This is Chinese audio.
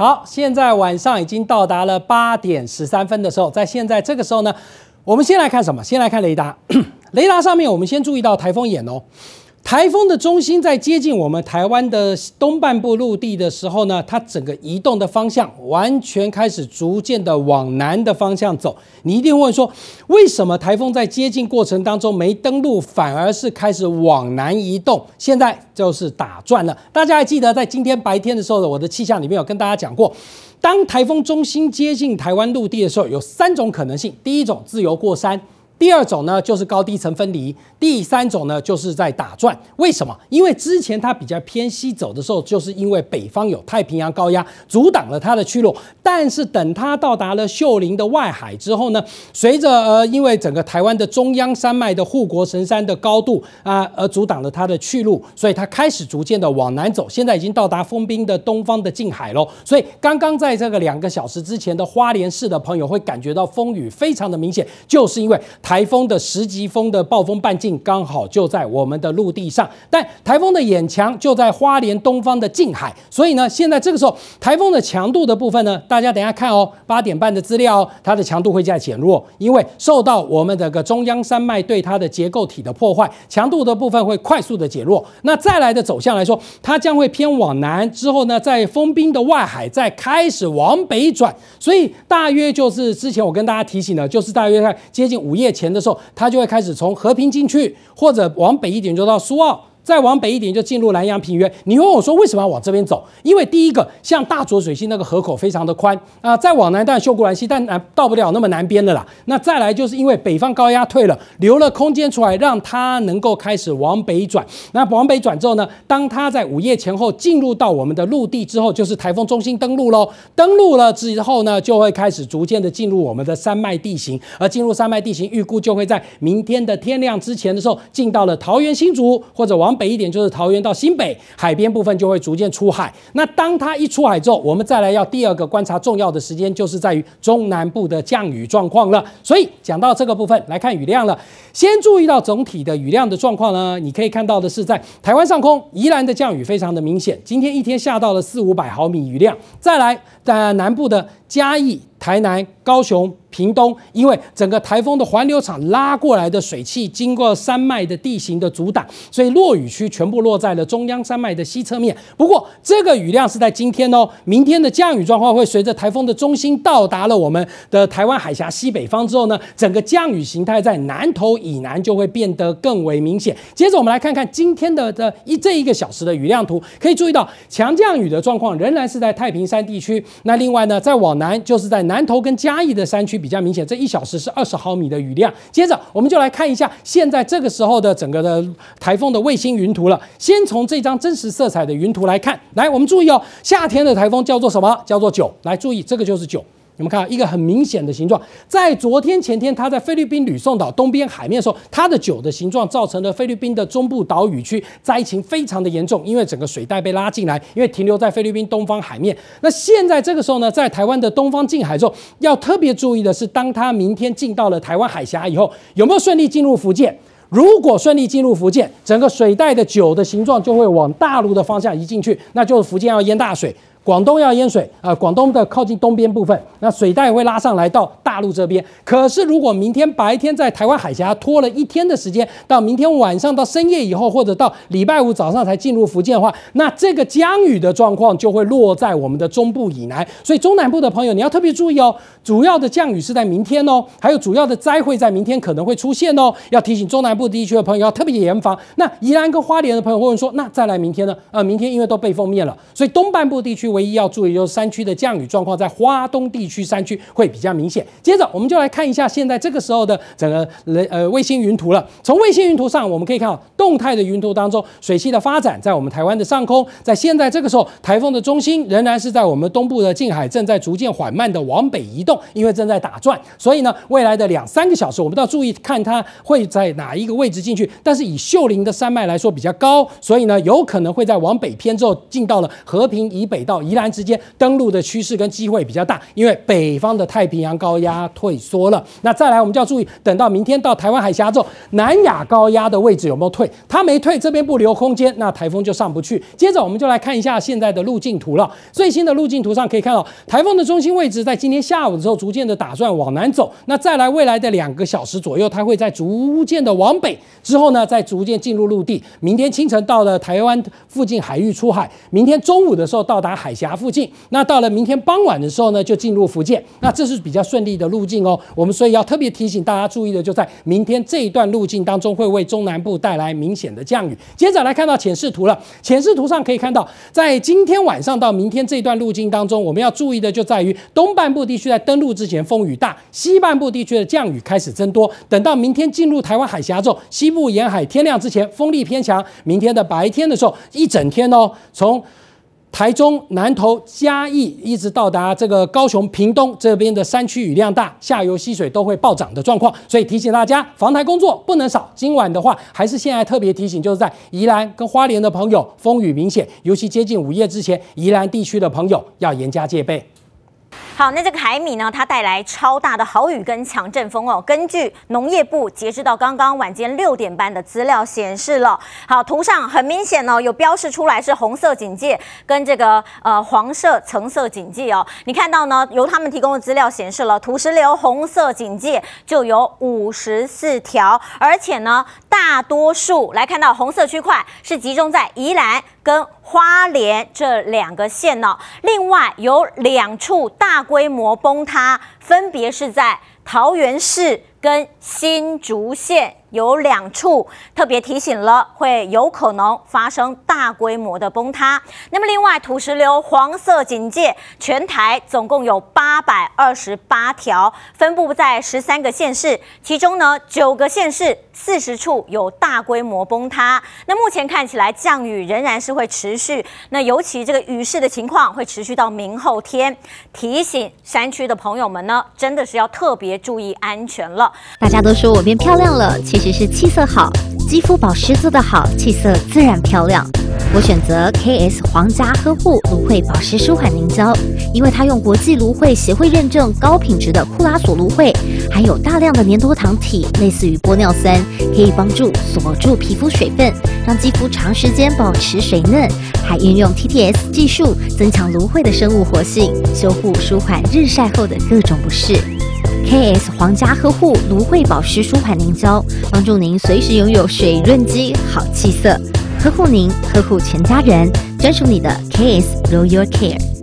好，现在晚上已经到达了八点十三分的时候，在现在这个时候呢，我们先来看什么？先来看雷达，雷达上面我们先注意到台风眼哦。台风的中心在接近我们台湾的东半部陆地的时候呢，它整个移动的方向完全开始逐渐的往南的方向走。你一定问说，为什么台风在接近过程当中没登陆，反而是开始往南移动？现在就是打转了。大家还记得在今天白天的时候，我的气象里面有跟大家讲过，当台风中心接近台湾陆地的时候，有三种可能性：第一种，自由过山。第二种呢，就是高低层分离；第三种呢，就是在打转。为什么？因为之前它比较偏西走的时候，就是因为北方有太平洋高压阻挡了它的去路。但是等它到达了秀林的外海之后呢，随着呃，因为整个台湾的中央山脉的护国神山的高度啊，而阻挡了它的去路，所以它开始逐渐的往南走。现在已经到达封冰的东方的近海喽。所以刚刚在这个两个小时之前的花莲市的朋友会感觉到风雨非常的明显，就是因为。台风的十级风的暴风半径刚好就在我们的陆地上，但台风的眼墙就在花莲东方的近海，所以呢，现在这个时候台风的强度的部分呢，大家等下看哦，八点半的资料哦，它的强度会在减弱，因为受到我们这个中央山脉对它的结构体的破坏，强度的部分会快速的减弱。那再来的走向来说，它将会偏往南，之后呢，在风冰的外海再开始往北转，所以大约就是之前我跟大家提醒的，就是大约在接近午夜。钱的时候，他就会开始从和平进去，或者往北一点，就到苏澳。再往北一点就进入南洋平原。你问我说为什么要往这边走？因为第一个，像大浊水溪那个河口非常的宽啊。再往南段秀姑兰溪，但啊到不了那么南边的啦。那再来就是因为北方高压退了，留了空间出来，让它能够开始往北转。那往北转之后呢，当它在午夜前后进入到我们的陆地之后，就是台风中心登陆喽。登陆了之后呢，就会开始逐渐的进入我们的山脉地形，而进入山脉地形，预估就会在明天的天亮之前的时候，进到了桃园新竹或者往。往北一点就是桃园到新北海边部分就会逐渐出海。那当它一出海之后，我们再来要第二个观察重要的时间，就是在于中南部的降雨状况了。所以讲到这个部分来看雨量了，先注意到总体的雨量的状况呢，你可以看到的是在台湾上空宜兰的降雨非常的明显，今天一天下到了四五百毫米雨量。再来在南部的嘉义。台南、高雄、屏东，因为整个台风的环流场拉过来的水汽，经过山脉的地形的阻挡，所以落雨区全部落在了中央山脉的西侧面。不过，这个雨量是在今天哦，明天的降雨状况会随着台风的中心到达了我们的台湾海峡西北方之后呢，整个降雨形态在南投以南就会变得更为明显。接着，我们来看看今天的的一这一个小时的雨量图，可以注意到强降雨的状况仍然是在太平山地区。那另外呢，再往南就是在。南头跟嘉义的山区比较明显，这一小时是二十毫米的雨量。接着，我们就来看一下现在这个时候的整个的台风的卫星云图了。先从这张真实色彩的云图来看，来，我们注意哦，夏天的台风叫做什么？叫做九。来，注意，这个就是九。你们看一个很明显的形状，在昨天前天，它在菲律宾吕宋岛东边海面的时候，它的酒的形状造成了菲律宾的中部岛屿区灾情非常的严重，因为整个水带被拉进来，因为停留在菲律宾东方海面。那现在这个时候呢，在台湾的东方近海中，要特别注意的是，当它明天进到了台湾海峡以后，有没有顺利进入福建？如果顺利进入福建，整个水带的酒的形状就会往大陆的方向移进去，那就是福建要淹大水。广东要淹水啊！广东的靠近东边部分，那水带会拉上来到大陆这边。可是，如果明天白天在台湾海峡拖了一天的时间，到明天晚上到深夜以后，或者到礼拜五早上才进入福建的话，那这个降雨的状况就会落在我们的中部以南。所以，中南部的朋友你要特别注意哦。主要的降雨是在明天哦，还有主要的灾会在明天可能会出现哦。要提醒中南部地区的朋友要特别严防。那宜兰跟花莲的朋友会问说：“那再来明天呢？”呃，明天因为都被封面了，所以东半部地区。唯一要注意就是山区的降雨状况，在华东地区山区会比较明显。接着，我们就来看一下现在这个时候的整个呃卫星云图了。从卫星云图上，我们可以看到动态的云图当中水系的发展，在我们台湾的上空，在现在这个时候，台风的中心仍然是在我们东部的近海，正在逐渐缓慢的往北移动，因为正在打转。所以呢，未来的两三个小时，我们都要注意看它会在哪一个位置进去。但是以秀林的山脉来说比较高，所以呢，有可能会在往北偏之后进到了和平以北到。宜兰之间登陆的趋势跟机会比较大，因为北方的太平洋高压退缩了。那再来，我们就要注意，等到明天到台湾海峡之后，南亚高压的位置有没有退？它没退，这边不留空间，那台风就上不去。接着，我们就来看一下现在的路径图了。最新的路径图上可以看到，台风的中心位置在今天下午的时候逐渐的打算往南走。那再来，未来的两个小时左右，它会在逐渐的往北，之后呢，再逐渐进入陆地。明天清晨到了台湾附近海域出海，明天中午的时候到达海。海峡附近，那到了明天傍晚的时候呢，就进入福建，那这是比较顺利的路径哦。我们所以要特别提醒大家注意的，就在明天这一段路径当中，会为中南部带来明显的降雨。接着来看到浅视图了，浅视图上可以看到，在今天晚上到明天这一段路径当中，我们要注意的就在于东半部地区在登陆之前风雨大，西半部地区的降雨开始增多。等到明天进入台湾海峡之后，西部沿海天亮之前风力偏强，明天的白天的时候一整天哦，从台中、南投、嘉义一直到达这个高雄、屏东这边的山区雨量大，下游溪水都会暴涨的状况，所以提醒大家防台工作不能少。今晚的话，还是现在特别提醒，就是在宜兰跟花莲的朋友，风雨明显，尤其接近午夜之前，宜兰地区的朋友要严加戒备。好，那这个海米呢？它带来超大的豪雨跟强阵风哦。根据农业部截至到刚刚晚间六点半的资料显示了，好，图上很明显呢，有标示出来是红色警戒跟这个呃黄色、橙色警戒哦。你看到呢？由他们提供的资料显示了，土石流红色警戒就有五十四条，而且呢。大多数来看到红色区块是集中在宜兰跟花莲这两个县呢，另外有两处大规模崩塌，分别是在桃园市。跟新竹县有两处特别提醒了，会有可能发生大规模的崩塌。那么另外土石流黄色警戒，全台总共有八百二十八条，分布在十三个县市，其中呢九个县市四十处有大规模崩塌。那目前看起来降雨仍然是会持续，那尤其这个雨势的情况会持续到明后天，提醒山区的朋友们呢，真的是要特别注意安全了。大家都说我变漂亮了，其实是气色好，肌肤保湿做得好，气色自然漂亮。我选择 K S 皇家呵护芦荟保湿舒缓凝胶，因为它用国际芦荟协会认证高品质的库拉索芦荟，含有大量的粘多糖体，类似于玻尿酸，可以帮助锁住皮肤水分，让肌肤长时间保持水嫩。还运用 TTS 技术，增强芦荟的生物活性，修护舒缓日晒后的各种不适。K S 皇家呵护芦荟保湿舒缓凝胶，帮助您随时拥有水润肌好气色，呵护您，呵护全家人，专属你的 K S Royal Care。